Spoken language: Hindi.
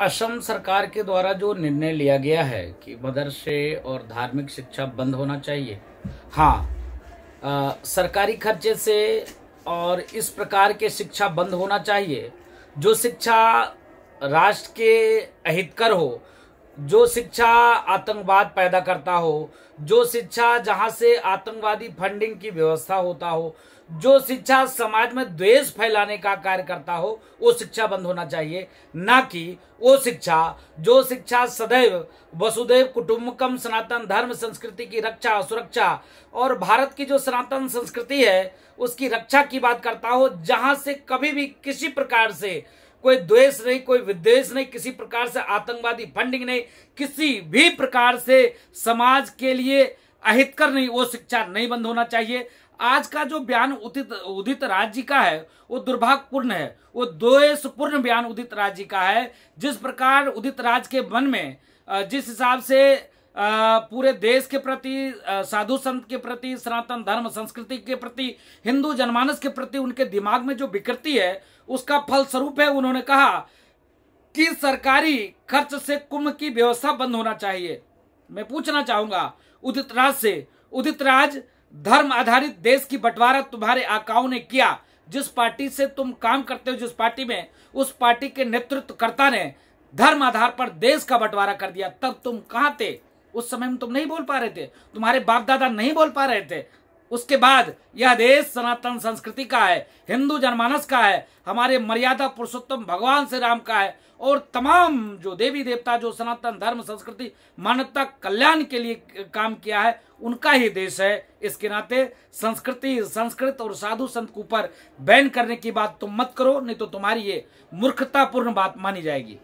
असम सरकार के द्वारा जो निर्णय लिया गया है कि मदरसे और धार्मिक शिक्षा बंद होना चाहिए हाँ आ, सरकारी खर्चे से और इस प्रकार के शिक्षा बंद होना चाहिए जो शिक्षा राष्ट्र के अहितकर हो जो शिक्षा आतंकवाद पैदा करता हो जो शिक्षा जहां से आतंकवादी फंडिंग की व्यवस्था होता हो जो शिक्षा समाज में द्वेष फैलाने का कार्य करता हो वो शिक्षा बंद होना चाहिए ना कि वो शिक्षा जो शिक्षा सदैव वसुदेव कुटुम्बकम सनातन धर्म संस्कृति की रक्षा सुरक्षा और भारत की जो सनातन संस्कृति है उसकी रक्षा की बात करता हो जहां से कभी भी किसी प्रकार से कोई द्वेष नहीं कोई विद्वेष नहीं किसी प्रकार से आतंकवादी फंडिंग नहीं किसी भी प्रकार से समाज के लिए अहितकर नहीं वो शिक्षा नहीं बंद होना चाहिए आज का जो बयान उदित उदित राज्य का है वो दुर्भाग्यपूर्ण है वो द्वेषपूर्ण बयान उदित राज्य का है जिस प्रकार उदित राज के मन में जिस हिसाब से पूरे देश के प्रति साधु संत के प्रति सनातन धर्म संस्कृति के प्रति हिंदू जनमानस के प्रति उनके दिमाग में जो विकृति है उसका फल स्वरूप है उन्होंने कहा कि सरकारी खर्च से कुंभ की व्यवस्था बंद होना चाहिए मैं पूछना चाहूंगा उदित राज से उदित राज धर्म आधारित देश की बंटवारा तुम्हारे आकाओं ने किया जिस पार्टी से तुम काम करते हो जिस पार्टी में उस पार्टी के नेतृत्वकर्ता ने धर्म आधार पर देश का बंटवारा कर दिया तब तुम कहां थे उस समय में तुम नहीं बोल पा रहे थे तुम्हारे बाप दादा नहीं बोल पा रहे थे उसके बाद यह देश सनातन संस्कृति का है हिंदू जनमानस का है हमारे मर्यादा पुरुषोत्तम भगवान श्री राम का है और तमाम जो देवी देवता जो सनातन धर्म संस्कृति मानवता कल्याण के लिए काम किया है उनका ही देश है इसके नाते संस्कृति संस्कृत और साधु संत के ऊपर बैन करने की बात तुम मत करो नहीं तो तुम्हारी ये मूर्खतापूर्ण बात मानी जाएगी